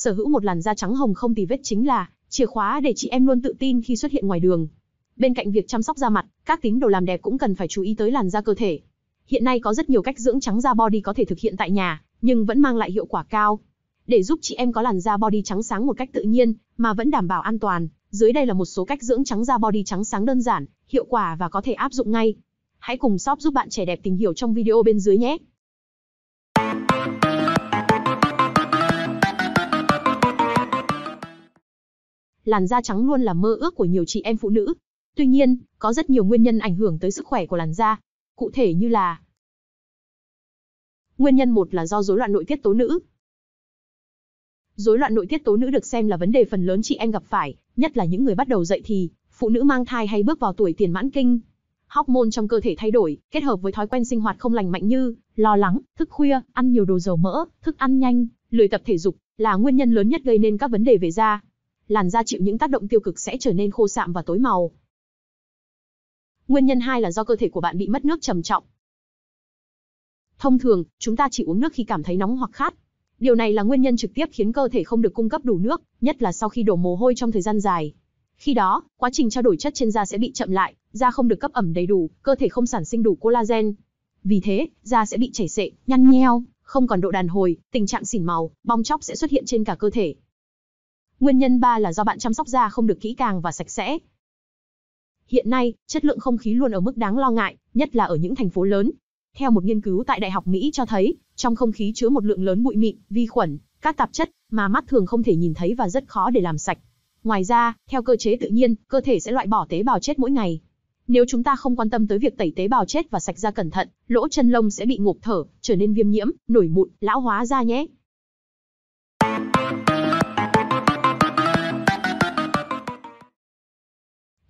sở hữu một làn da trắng hồng không tì vết chính là chìa khóa để chị em luôn tự tin khi xuất hiện ngoài đường. Bên cạnh việc chăm sóc da mặt, các tín đồ làm đẹp cũng cần phải chú ý tới làn da cơ thể. Hiện nay có rất nhiều cách dưỡng trắng da body có thể thực hiện tại nhà, nhưng vẫn mang lại hiệu quả cao. Để giúp chị em có làn da body trắng sáng một cách tự nhiên mà vẫn đảm bảo an toàn, dưới đây là một số cách dưỡng trắng da body trắng sáng đơn giản, hiệu quả và có thể áp dụng ngay. Hãy cùng shop giúp bạn trẻ đẹp tìm hiểu trong video bên dưới nhé. làn da trắng luôn là mơ ước của nhiều chị em phụ nữ. Tuy nhiên, có rất nhiều nguyên nhân ảnh hưởng tới sức khỏe của làn da, cụ thể như là Nguyên nhân một là do rối loạn nội tiết tố nữ. Rối loạn nội tiết tố nữ được xem là vấn đề phần lớn chị em gặp phải, nhất là những người bắt đầu dậy thì, phụ nữ mang thai hay bước vào tuổi tiền mãn kinh. Hormone trong cơ thể thay đổi, kết hợp với thói quen sinh hoạt không lành mạnh như lo lắng, thức khuya, ăn nhiều đồ dầu mỡ, thức ăn nhanh, lười tập thể dục là nguyên nhân lớn nhất gây nên các vấn đề về da làn da chịu những tác động tiêu cực sẽ trở nên khô sạm và tối màu. Nguyên nhân hai là do cơ thể của bạn bị mất nước trầm trọng. Thông thường, chúng ta chỉ uống nước khi cảm thấy nóng hoặc khát. Điều này là nguyên nhân trực tiếp khiến cơ thể không được cung cấp đủ nước, nhất là sau khi đổ mồ hôi trong thời gian dài. Khi đó, quá trình trao đổi chất trên da sẽ bị chậm lại, da không được cấp ẩm đầy đủ, cơ thể không sản sinh đủ collagen. Vì thế, da sẽ bị chảy xệ, nhăn nheo, không còn độ đàn hồi, tình trạng xỉn màu, bong chóc sẽ xuất hiện trên cả cơ thể. Nguyên nhân ba là do bạn chăm sóc da không được kỹ càng và sạch sẽ. Hiện nay, chất lượng không khí luôn ở mức đáng lo ngại, nhất là ở những thành phố lớn. Theo một nghiên cứu tại Đại học Mỹ cho thấy, trong không khí chứa một lượng lớn bụi mịn, vi khuẩn, các tạp chất mà mắt thường không thể nhìn thấy và rất khó để làm sạch. Ngoài ra, theo cơ chế tự nhiên, cơ thể sẽ loại bỏ tế bào chết mỗi ngày. Nếu chúng ta không quan tâm tới việc tẩy tế bào chết và sạch da cẩn thận, lỗ chân lông sẽ bị ngộp thở, trở nên viêm nhiễm, nổi mụn, lão hóa da nhé.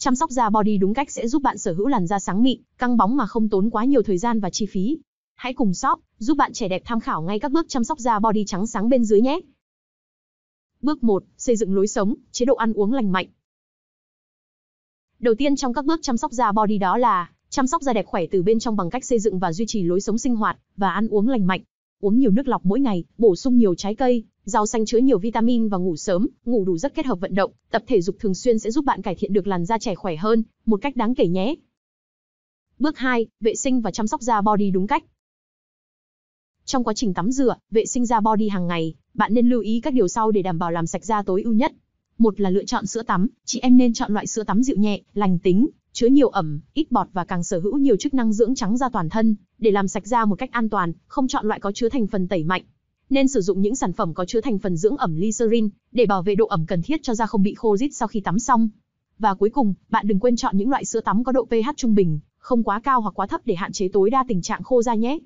Chăm sóc da body đúng cách sẽ giúp bạn sở hữu làn da sáng mịn, căng bóng mà không tốn quá nhiều thời gian và chi phí. Hãy cùng shop giúp bạn trẻ đẹp tham khảo ngay các bước chăm sóc da body trắng sáng bên dưới nhé. Bước 1, xây dựng lối sống, chế độ ăn uống lành mạnh. Đầu tiên trong các bước chăm sóc da body đó là chăm sóc da đẹp khỏe từ bên trong bằng cách xây dựng và duy trì lối sống sinh hoạt và ăn uống lành mạnh uống nhiều nước lọc mỗi ngày, bổ sung nhiều trái cây, rau xanh chứa nhiều vitamin và ngủ sớm, ngủ đủ rất kết hợp vận động, tập thể dục thường xuyên sẽ giúp bạn cải thiện được làn da trẻ khỏe hơn, một cách đáng kể nhé. Bước 2, vệ sinh và chăm sóc da body đúng cách. Trong quá trình tắm rửa, vệ sinh da body hàng ngày, bạn nên lưu ý các điều sau để đảm bảo làm sạch da tối ưu nhất. Một là lựa chọn sữa tắm, chị em nên chọn loại sữa tắm dịu nhẹ, lành tính, chứa nhiều ẩm, ít bọt và càng sở hữu nhiều chức năng dưỡng trắng da toàn thân, để làm sạch da một cách an toàn, không chọn loại có chứa thành phần tẩy mạnh. Nên sử dụng những sản phẩm có chứa thành phần dưỡng ẩm glycerin để bảo vệ độ ẩm cần thiết cho da không bị khô rít sau khi tắm xong. Và cuối cùng, bạn đừng quên chọn những loại sữa tắm có độ pH trung bình, không quá cao hoặc quá thấp để hạn chế tối đa tình trạng khô da nhé.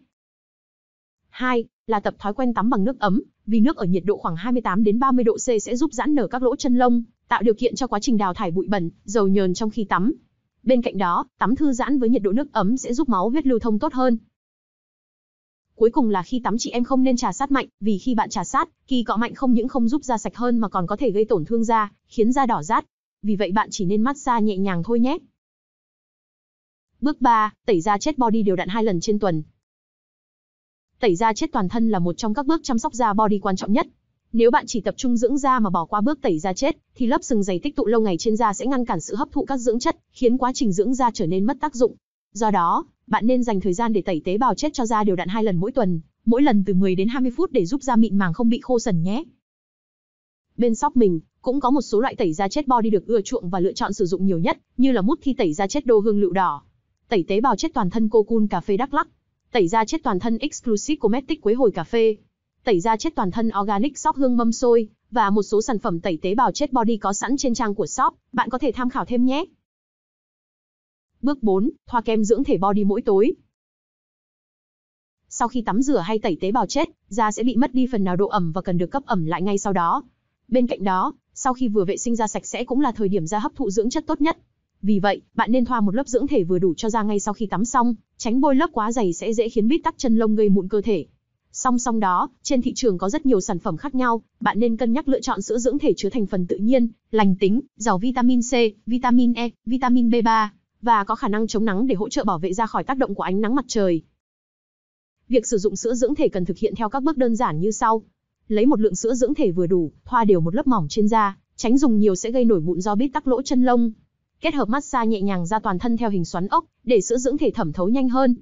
2. Là tập thói quen tắm bằng nước ấm, vì nước ở nhiệt độ khoảng 28 đến 30 độ C sẽ giúp giãn nở các lỗ chân lông, tạo điều kiện cho quá trình đào thải bụi bẩn, dầu nhờn trong khi tắm. Bên cạnh đó, tắm thư giãn với nhiệt độ nước ấm sẽ giúp máu huyết lưu thông tốt hơn. Cuối cùng là khi tắm chị em không nên trà sát mạnh, vì khi bạn trà sát, kỳ cọ mạnh không những không giúp da sạch hơn mà còn có thể gây tổn thương da, khiến da đỏ rát. Vì vậy bạn chỉ nên massage nhẹ nhàng thôi nhé. Bước 3, tẩy da chết body đều đặn 2 lần trên tuần. Tẩy da chết toàn thân là một trong các bước chăm sóc da body quan trọng nhất, nếu bạn chỉ tập trung dưỡng da mà bỏ qua bước tẩy da chết, thì lớp sừng dày tích tụ lâu ngày trên da sẽ ngăn cản sự hấp thụ các dưỡng chất, khiến quá trình dưỡng da trở nên mất tác dụng. Do đó, bạn nên dành thời gian để tẩy tế bào chết cho da đều đặn hai lần mỗi tuần, mỗi lần từ 10 đến 20 phút để giúp da mịn màng không bị khô sần nhé. Bên shop mình cũng có một số loại tẩy da chết body được ưa chuộng và lựa chọn sử dụng nhiều nhất, như là mút thi tẩy da chết đô hương lựu đỏ, tẩy tế bào chết toàn thân cô cun cà phê Đắk Lắk, tẩy da chết toàn thân exclusive cosmetic quế hồi cà phê tẩy da chết toàn thân organic shop hương mâm xôi và một số sản phẩm tẩy tế bào chết body có sẵn trên trang của shop, bạn có thể tham khảo thêm nhé. Bước 4, thoa kem dưỡng thể body mỗi tối. Sau khi tắm rửa hay tẩy tế bào chết, da sẽ bị mất đi phần nào độ ẩm và cần được cấp ẩm lại ngay sau đó. Bên cạnh đó, sau khi vừa vệ sinh da sạch sẽ cũng là thời điểm da hấp thụ dưỡng chất tốt nhất. Vì vậy, bạn nên thoa một lớp dưỡng thể vừa đủ cho da ngay sau khi tắm xong, tránh bôi lớp quá dày sẽ dễ khiến bít tắc chân lông gây mụn cơ thể. Song song đó, trên thị trường có rất nhiều sản phẩm khác nhau, bạn nên cân nhắc lựa chọn sữa dưỡng thể chứa thành phần tự nhiên, lành tính, giàu vitamin C, vitamin E, vitamin B3 và có khả năng chống nắng để hỗ trợ bảo vệ da khỏi tác động của ánh nắng mặt trời. Việc sử dụng sữa dưỡng thể cần thực hiện theo các bước đơn giản như sau. Lấy một lượng sữa dưỡng thể vừa đủ, thoa đều một lớp mỏng trên da, tránh dùng nhiều sẽ gây nổi mụn do bít tắc lỗ chân lông. Kết hợp massage nhẹ nhàng ra toàn thân theo hình xoắn ốc để sữa dưỡng thể thẩm thấu nhanh hơn.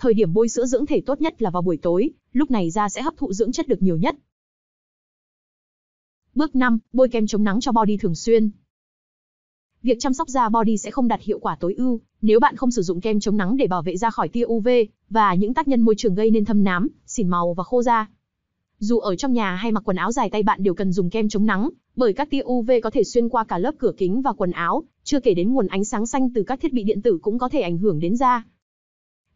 Thời điểm bôi sữa dưỡng thể tốt nhất là vào buổi tối, lúc này da sẽ hấp thụ dưỡng chất được nhiều nhất. Bước 5, bôi kem chống nắng cho body thường xuyên. Việc chăm sóc da body sẽ không đạt hiệu quả tối ưu nếu bạn không sử dụng kem chống nắng để bảo vệ da khỏi tia UV và những tác nhân môi trường gây nên thâm nám, xỉn màu và khô da. Dù ở trong nhà hay mặc quần áo dài tay bạn đều cần dùng kem chống nắng, bởi các tia UV có thể xuyên qua cả lớp cửa kính và quần áo, chưa kể đến nguồn ánh sáng xanh từ các thiết bị điện tử cũng có thể ảnh hưởng đến da.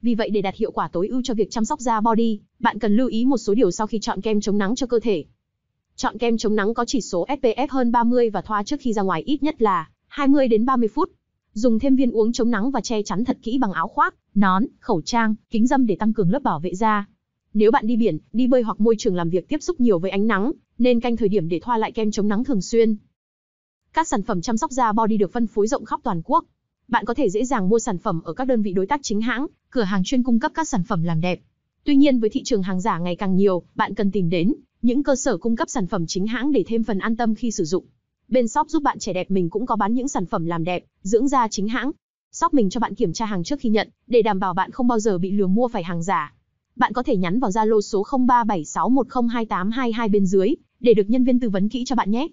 Vì vậy để đạt hiệu quả tối ưu cho việc chăm sóc da body, bạn cần lưu ý một số điều sau khi chọn kem chống nắng cho cơ thể. Chọn kem chống nắng có chỉ số SPF hơn 30 và thoa trước khi ra ngoài ít nhất là 20 đến 30 phút. Dùng thêm viên uống chống nắng và che chắn thật kỹ bằng áo khoác, nón, khẩu trang, kính dâm để tăng cường lớp bảo vệ da. Nếu bạn đi biển, đi bơi hoặc môi trường làm việc tiếp xúc nhiều với ánh nắng, nên canh thời điểm để thoa lại kem chống nắng thường xuyên. Các sản phẩm chăm sóc da body được phân phối rộng khắp toàn quốc bạn có thể dễ dàng mua sản phẩm ở các đơn vị đối tác chính hãng, cửa hàng chuyên cung cấp các sản phẩm làm đẹp. Tuy nhiên với thị trường hàng giả ngày càng nhiều, bạn cần tìm đến những cơ sở cung cấp sản phẩm chính hãng để thêm phần an tâm khi sử dụng. Bên shop giúp bạn trẻ đẹp mình cũng có bán những sản phẩm làm đẹp, dưỡng da chính hãng. Shop mình cho bạn kiểm tra hàng trước khi nhận để đảm bảo bạn không bao giờ bị lừa mua phải hàng giả. Bạn có thể nhắn vào Zalo số 0376102822 bên dưới để được nhân viên tư vấn kỹ cho bạn nhé.